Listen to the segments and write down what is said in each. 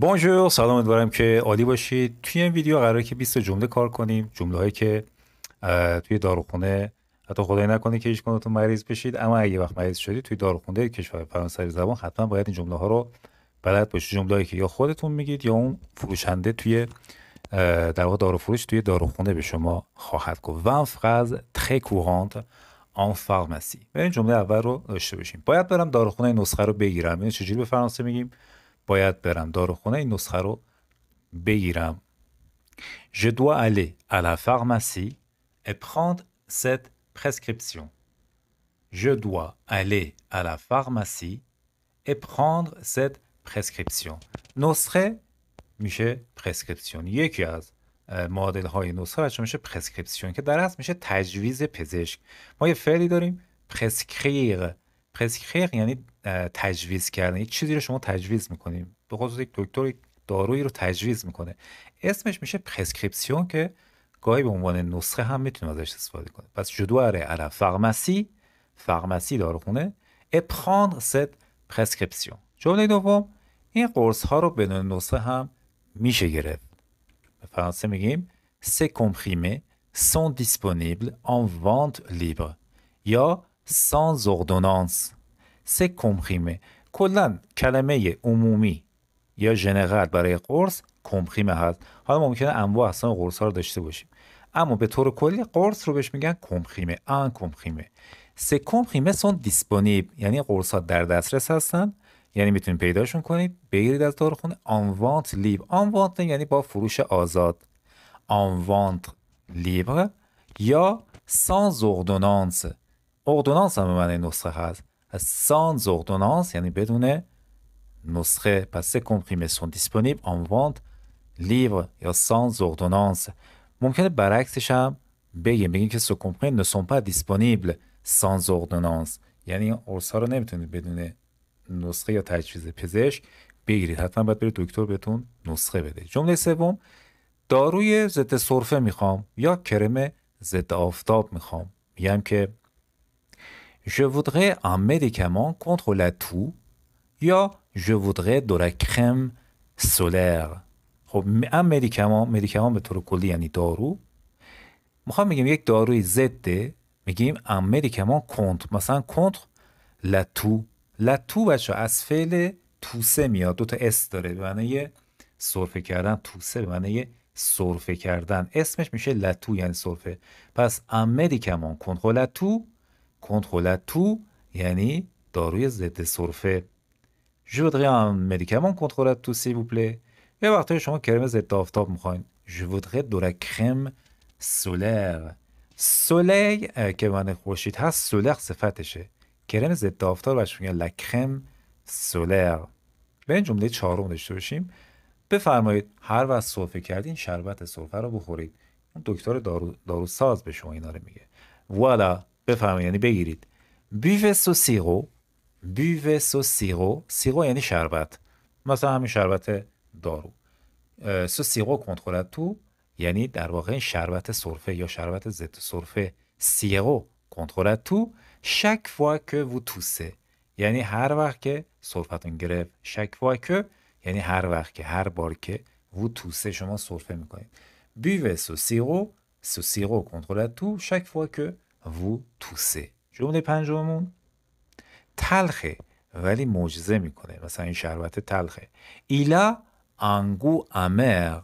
بونجور سلام امیدوارم که عالی باشید توی این ویدیو قراره که 20 جمله کار کنیم جمله هایی که توی داروخونه حتی خدای نکنه که هیچ تو مریض بشید اما اگه وقت مریض شدید توی داروخونه کشور فرانسه زبان حتما باید این جمله ها رو بلد باشید جمله که یا خودتون میگید یا اون فروشنده توی در واقع دارو فروش توی داروخونه به شما خواهد گفت و فرز تری کورانت آن فارماسی این جمله اول رو داشته باشیم باید برم داروخونه نسخه رو بگیرم اینو چجوری به فرانسه میگیم Je dois aller à la pharmacie et prendre cette prescription. Je dois aller à la pharmacie et prendre cette prescription. نسخه میشه prescription. یکی از معادل های نسخه میشه prescription که در اصل تجویز پزشک. ما یه فعلی داریم پرسکریپشن یعنی تجویز کردن یک چیزی رو شما تجویز میکنیم به خصوص یک دکتر یک دارویی رو تجویز میکنه اسمش میشه پرسکریپسیون که گاهی به عنوان نسخه هم میتونیم ازش استفاده کنیم پس جدوار فرمسی فارماسی فارماسی داروخونه اپخان ست پرسکریپسیون جمله دوم این قرص ها رو بدون نسخه هم میشه گرفت به فرانسه میگیم سه کمپریمه سون دیسپونیبل آن وانت لیبر یا سان ordonnance سه کمخیمه کلا کلمه عمومی یا جنغل برای قرص کمخیمه هست حالا ممکنه انواع اصلا قرص ها رو داشته باشیم اما به طور کلی قرص رو بهش میگن کمخیمه آن کمخیمه سه کمخیمه سون دیسپونیب یعنی قرص ها در دسترس هستن یعنی میتونید پیداشون کنید بگیرید از داروخونه آنوانت لیب آنوانت یعنی با فروش آزاد آنوانت لیبر یا سان اردونانس اردونانس هم به نسخه هست sans ordonnance یعنی بدون نسخه پس سه کمپریمسون دیسپونیبل آن وانت لیور یا سانز اردونانس ممکنه برعکسش هم بگیم بگیم که سو نسون پا دیسپونیبل سانز اردونانس یعنی اورسا رو نمیتونید بدون نسخه یا تجویز پزشک بگیرید حتما باید برید دکتر بهتون نسخه بده جمله سوم داروی ضد سرفه میخوام یا کرم ضد آفتاب میخوام میگم که Je voudrais un médicament contre la toux یا je voudrais de la crème solaire خب ام مدیکمان مدیکمان به طور کلی یعنی دارو میخوام بگیم یک داروی ضده میگیم ام مدیکمان کنت مثلا کنت لتو لتو بچه از فعل توسه میاد دو تا اس داره به معنی صرفه کردن توسه به معنی صرفه کردن اسمش میشه لتو یعنی صرفه پس ام مدیکمان کنت خب، لتو کنترل تو یعنی داروی ضد سرفه. Je voudrais un médicament contre la toux s'il vous plaît. یه وقتی شما کرم ضد آفتاب میخواین. Je voudrais de la crème solaire. سولی که من خوشید هست سولر صفتشه. کرم ضد آفتاب بهش میگن لکرم سولر. به این جمله چهارم داشته باشیم. بفرمایید هر وقت صرفه کردین شربت صرفه رو بخورید. اون دکتر دارو, دارو ساز به شما اینا رو میگه. والا بفهمید یعنی بگیرید بیو سو سیرو بیو سو سیرو سیرو یعنی شربت مثلا همین شربت دارو سو سیرو کنترلت تو یعنی در واقع شربت سرفه یا شربت ضد سرفه سیرو کنترلت تو شک فوا که و توسه یعنی هر وقت که سرفتون گرفت شک فوا که یعنی هر وقت که هر بار که و توسه شما سرفه میکنید بیو سو سیرو سو سیرو کنترلت تو شک فوا که وو توسه جمله پنجمون تلخه ولی معجزه میکنه مثلا این شربت تلخه ایلا انگو امر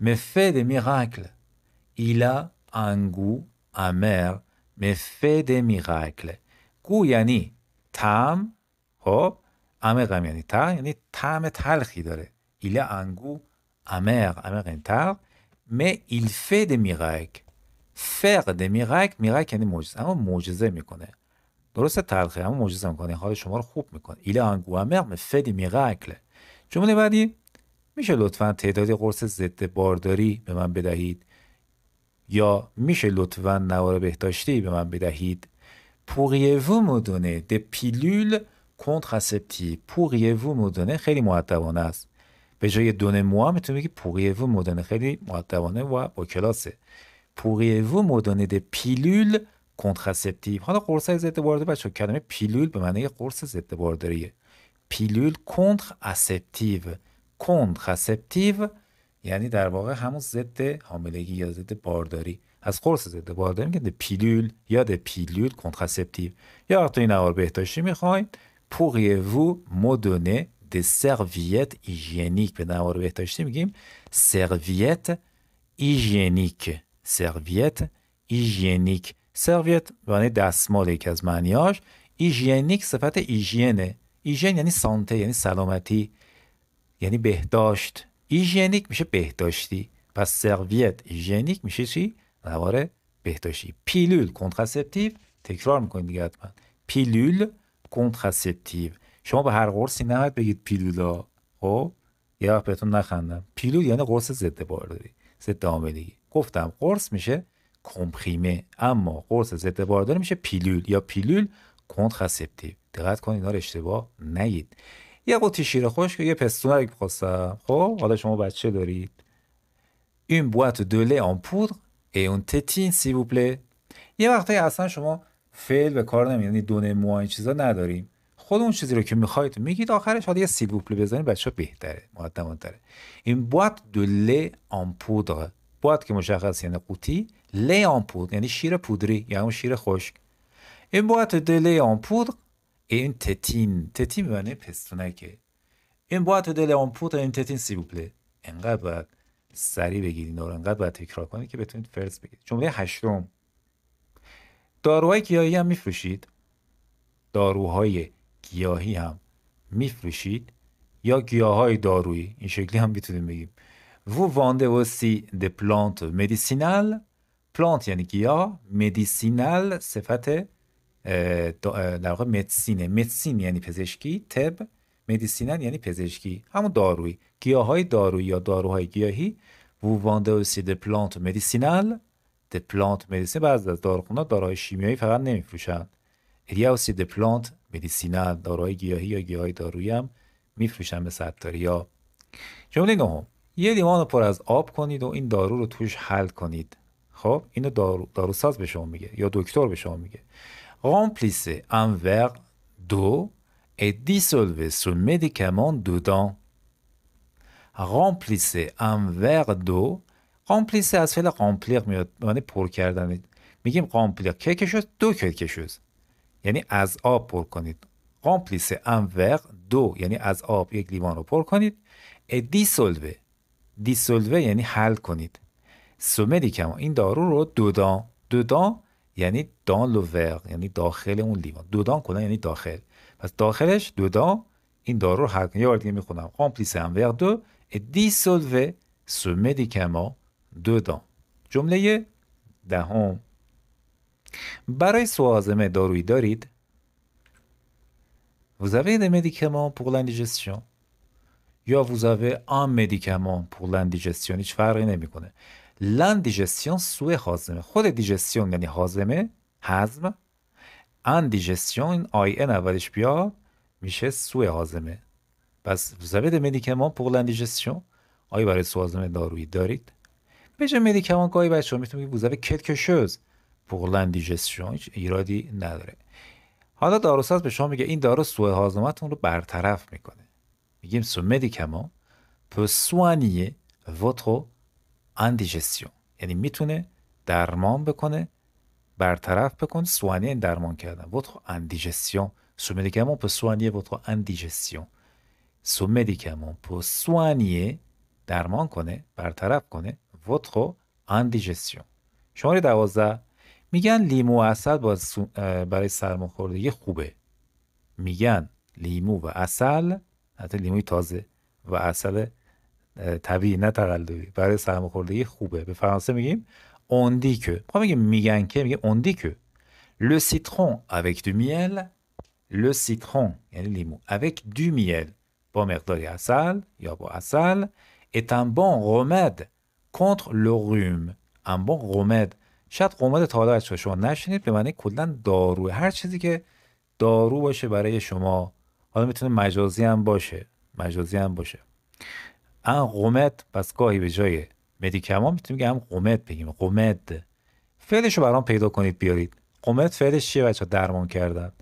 مفه د میراکل ایلا انگو امر مفه د میراکل گو یعنی تام خب امر یعنی تا یعنی تام تلخی داره ایلا انگو امر امر یعنی تلخ م ایلفه میراکل ده میرک میرک یعنی معجزه اما معجزه میکنه درسته تلخه اما معجزه میکنه حال شما رو خوب میکنه ایل انگوامق فدی میرکل جمله بعدی میشه لطفا تعدادی قرص ضد بارداری به من بدهید یا میشه لطفا نوار بهداشتی به من بدهید pourriez و مدونه پیلول کنتراسپتی pilules contraceptives pourriez خیلی معدبانه است به جای دونه موا میتونه بگی pourriez و مدونه خیلی معدبانه و با کلاسه پوریوو vous پیلول پیلول کنترسپتیو حالا قرص ضد بارداری بچه کلمه پیلول به معنی قرص ضد بارداریه پیلول کنتر کنترسپتیو یعنی در واقع همون ضد حاملگی یا ضد بارداری از قرص ضد بارداری میگن پیلول یا د پیلول کنترسپتیو یا تو این نوار بهداشتی میخواین پوریوو مدونه د سرویت ایژینیک به نوار بهداشتی میگیم سرویت ایژینیک. سرویت ایژینیک سرویت یعنی دستمال یکی از معنیاش ایژینیک صفت ایژینه ایژین یعنی سانته یعنی سلامتی یعنی بهداشت ایژینیک میشه بهداشتی پس سرویت ایژینیک میشه چی نوار بهداشتی پیلول کنترسپتیو تکرار میکنید دیگه پیلول کنترسپتیو شما به هر قرصی نهایت بگید پیلولا خب یه وقت بهتون نخندم پیلول یعنی قرص ضد بارداری ضد گفتم قرص میشه کمخیمه اما قرص ضد بارداری میشه پیلول یا پیلول کنتراسپتیو دقت کنید اینا رو اشتباه نگید یه قوطی شیر که یه رو بخواستم خب حالا شما بچه دارید این بوات دوله آن پودر اون تتین سی یه وقتی اصلا شما فعل به کار نمیدید یعنی دونه مو این چیزا نداریم خود اون چیزی رو که میخواید میگید آخرش حالا یه سی بوپله بزنید بچه بهتره داره این بوات دوله آمپودر باید که مشخص یعنی قوطی لی آمپود یعنی شیر پودری یا یعنی شیر خشک این باید دل آمپود این تتین تتین معنی پستونکه این باید دل آمپود این تتین سی بوپله انقدر باید سریع بگید اینا انقدر باید تکرار کنید که بتونید فرض بگیرید جمله هشتم داروهای گیاهی هم میفروشید داروهای گیاهی هم میفروشید یا گیاهای دارویی این شکلی هم میتونیم بگیم Vous vendez aussi des plantes médicinales. Plant یعنی گیاه مدیسینال صفت در واقع مدسینه مدسین یعنی پزشکی طب مدیسین یعنی پزشکی همون دارویی های دارویی یا داروهای گیاهی vous vendez aussi des plantes médicinales des plantes médicinales بعضی از داروخونه داروهای شیمیایی فقط نمیفروشن il y a aussi des plantes médicinales داروهای گیاهی یا گیاه های دارویی هم میفروشن به ستاری ها جمله نهم یه لیوان رو پر از آب کنید و این دارو رو توش حل کنید خب اینو دارو, ساز به شما میگه یا دکتر به شما میگه رامپلیس ان ور دو ا دیسولو سو مدیکامون دودان رامپلیس ان ور دو رامپلیس از فعل قامپلیق میاد یعنی پر کردن میگیم قامپلیق کیک دو کیک یعنی از آب پر کنید قامپلیس ان ور دو یعنی از آب یک لیوان رو پر کنید ا دیسولو دیسولوه یعنی حل کنید سومدیکم این دارو رو دودان دودان یعنی دان لوور یعنی داخل اون لیوان دودان کلا یعنی داخل پس داخلش دودان این دارو رو حل کنید یه بار دیگه میخونم آمپلیس انور دو دیسولوه مدیکما دودان جمله دهم برای سوازمه دارویی دارید Vous avez des médicaments یا vous avez un médicament pour l'indigestion هیچ فرقی نمیکنه l'indigestion سوء هاضمه خود دیجستیون یعنی هاضمه هضم indigestion این آی ان اولش بیا میشه سوء هاضمه پس vous avez des médicaments pour l'indigestion آیا برای سوء هاضمه دارویی دارید بجه مدیکمان گاهی بچه ها میتونیم که بوزه کتکشوز بغلن دیجستشون هیچ ایرادی نداره حالا داروساز به شما میگه این دارو سوء هاضمتون رو برطرف میکنه میگیم ce médicament peut soigner votre indigestion یعنی میتونه درمان بکنه برطرف بکن سوانیه درمان کردن وترو indigestion ce médicament peut soigner votre indigestion ce médicament peut soigner درمان کنه برطرف کنه votre indigestion شماره دوازده میگن لیمو و اصل برای سرماخوردگی خوبه میگن لیمو و اصل حتی لیموی تازه و اصل طبیعی نه تقلبی برای سرماخوردگی خوبه به فرانسه میگیم اوندی که میگیم میگن که میگه اوندی لو سیترون اوک avec du miel لو یعنی لیمو اوک دو میل با مقداری اصل یا با اصل ات un bon remède contre le شاید قومد تا از شما نشنید به معنی کلا داروه هر چیزی که دارو باشه برای شما حالا میتونه مجازی هم باشه مجازی هم باشه ان قومت بس گاهی به جای مدیکما میتونیم که هم قومت بگیم قومت فعلش رو برام پیدا کنید بیارید قومت فعلش چیه بچه درمان کردن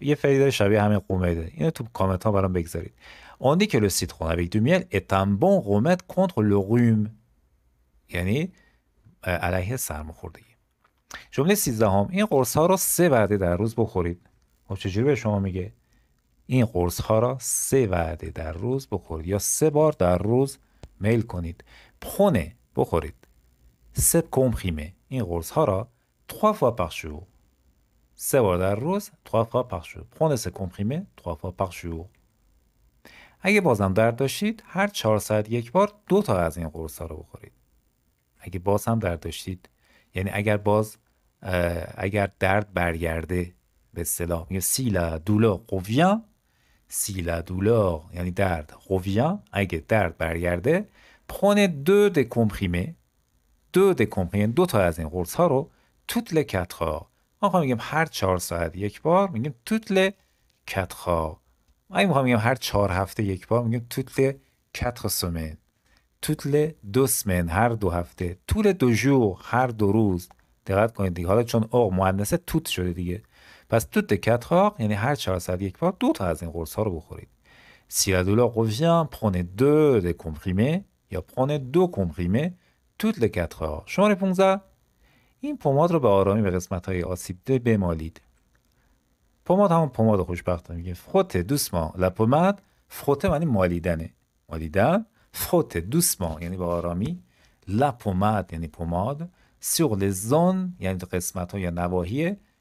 یه فعلی داره شبیه همین قومده اینو تو کامنت ها برام بگذارید دی که le خونه qu'on avait میل miel est un یعنی علیه سرماخوردگی جمله 13 هم این قرص ها رو سه وعده در روز بخورید خب چجوری به شما میگه این قرص ها را سه وعده در روز بخورید یا سه بار در روز میل کنید پخونه بخورید کم خیمه این قرص ها را تخوا فا سه بار در روز تخوا فا پخشو سه کمخیمه خیمه تخوا فا پخشو اگه بازم درد داشتید هر چهار ساعت یک بار دو تا از این قرص ها رو بخورید اگه باز هم درد داشتید یعنی اگر باز اگر درد برگرده به اصطلاح سیلا دولا قویان سیلا دولا یعنی درد قویان اگه درد برگرده پونه دو ده کمخیمه دو ده کمخیمه دو تا از این قرص ها رو توتل کتخا ما خواهیم میگیم هر چهار ساعت یک بار میگیم توتل کتخا اگه ما میگم هر چهار هفته یک بار میگیم توتل کتخ سومن توتل دو سمن هر دو هفته طول دو جو هر دو روز دقت کنید دیگه حالا چون او مهندسه توت شده دیگه پس تو دکتراق یعنی هر چهار ساعت یک بار دو تا از این قرص ها رو بخورید سیرادولا قویان پرونه دو د یا پرونه دو کمپریمه توت لکتخا شماره 15 این پماد رو به آرامی به قسمت های آسیب ده بمالید پماد همون پماد خوشبخت میگه فخوت دوسما لپوماد فروت معنی مالیدنه مالیدن فخوت دوسما یعنی به آرامی لپوماد یعنی پماد سیغل زون یعنی قسمت ها یا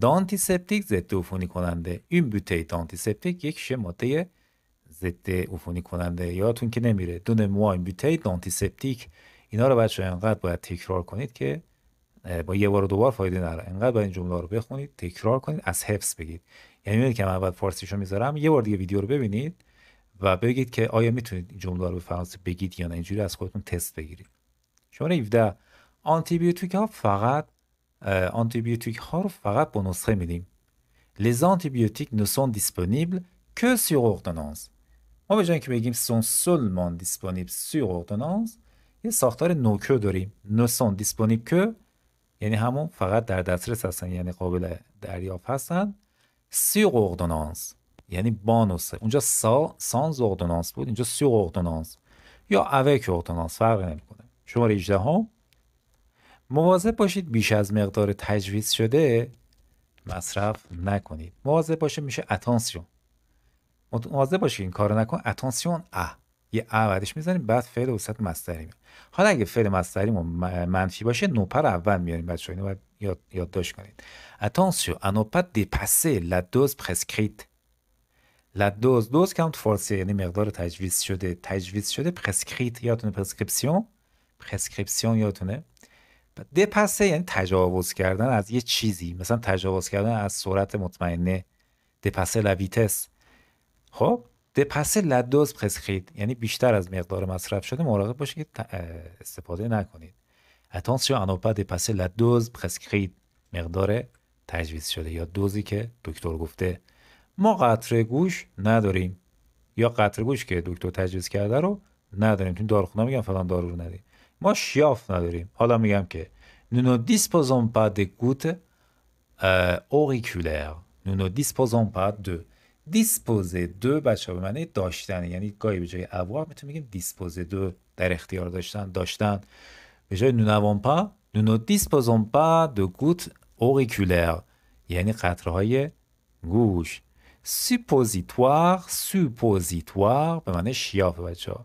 دانتیسپتیک سپتیک ضد عفونی کننده این بوتیت آنتی یک شیشه ماده ضد عفونی کننده یادتون که نمیره دون مو این بوته سپتیک اینا رو بچه انقدر باید تکرار کنید که با یه بار و دوبار فایده نره انقدر باید این جمله رو بخونید تکرار کنید از حفظ بگید یعنی میدونید که من اول فارسیشو میذارم یه بار دیگه ویدیو رو ببینید و بگید که آیا میتونید این جمله رو به فرانسه بگید یا نه اینجوری از خودتون تست بگیرید شماره 17 آنتی بیوتیک ها فقط آنتیبیوتیک ها رو فقط به نسخه میدیم لز آنتیبیوتیک نسون دیسپونیبل که سور اردنانس ما به که بگیم سون سولمان دیسپونیبل سور اردنانس یه ساختار نوکو داریم نسون دیسپونیبل که یعنی همون فقط در دسترس هستن یعنی قابل دریافت هستن سی اردنانس یعنی با نسخه اونجا سا سانز اردنانس بود اینجا سی اردنانس یا اوک اردنانس فرق نمیکنه شماره 18 هم مواظب باشید بیش از مقدار تجویز شده مصرف نکنید مواظب باشه میشه اتانسیون مواظب باشید این کار نکن اتانسیون اه یه ا بعدش میذاریم بعد فعل وسط مصدری حالا اگه فعل و منفی باشه نوپر اول میاریم بچه‌ها اینو باید یاد یادداشت کنید اتانسیون à ne pas la dose prescrite لا دوز دوز که هم یعنی مقدار تجویز شده تجویز شده prescrite یادتونه prescription prescription یادتونه دپسه یعنی تجاوز کردن از یه چیزی مثلا تجاوز کردن از سرعت مطمئنه دپسه لویتس خب دپسه لدوز پسخید یعنی بیشتر از مقدار مصرف شده مراقب باشید که استفاده نکنید اتانسیو انوپا دپسه لدوز پرسخید مقدار تجویز شده یا دوزی که دکتر گفته ما قطر گوش نداریم یا قطر گوش که دکتر تجویز کرده رو نداریم تو داروخونه میگن فلان دارو رو ما شیاف نداریم حالا میگم که nous ne disposons pas گوت اوریکولر نونو nous ne disposons pas de دیسپوزه دو بچه به معنی داشتن یعنی گاهی به جای avoir میتونیم بگیم دیسپوزه دو در اختیار داشتن داشتن به جای nous n'avons pas nous ne disposons pas de gouttes auriculaires یعنی قطره های گوش suppositoire suppositoire به معنی شیاف بچه ها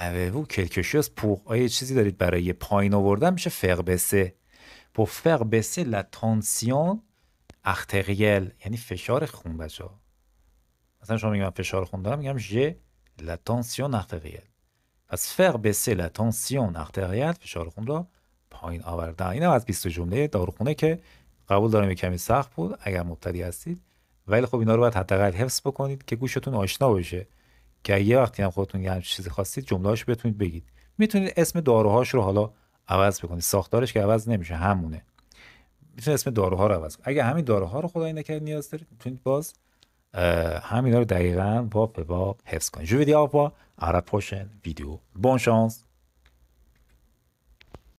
اوو کلکشیوس quelque آیا چیزی دارید برای پایین آوردن میشه فق بسه pour فق بسه ل تانسیون یعنی فشار خون بچه ها مثلا شما میگم فشار خون دارم میگم ژ la تانسیون از پس فق بسه la فشار خون را پایین آوردن این هم از 20 جمله داروخونه که قبول دارم یه کمی سخت بود اگر مبتدی هستید ولی خب اینا رو باید حداقل حفظ بکنید که گوشتون آشنا باشه که یه وقتی هم خودتون یه همچین چیزی خواستید رو بتونید بگید میتونید اسم داروهاش رو حالا عوض بکنید ساختارش که عوض نمیشه همونه میتونید اسم داروها رو عوض کنید اگه همین داروها رو خدای نکرد نیاز دارید میتونید باز همینا رو دقیقا با به با حفظ کنید جو ویدیو با عرب پوشن ویدیو بون شانس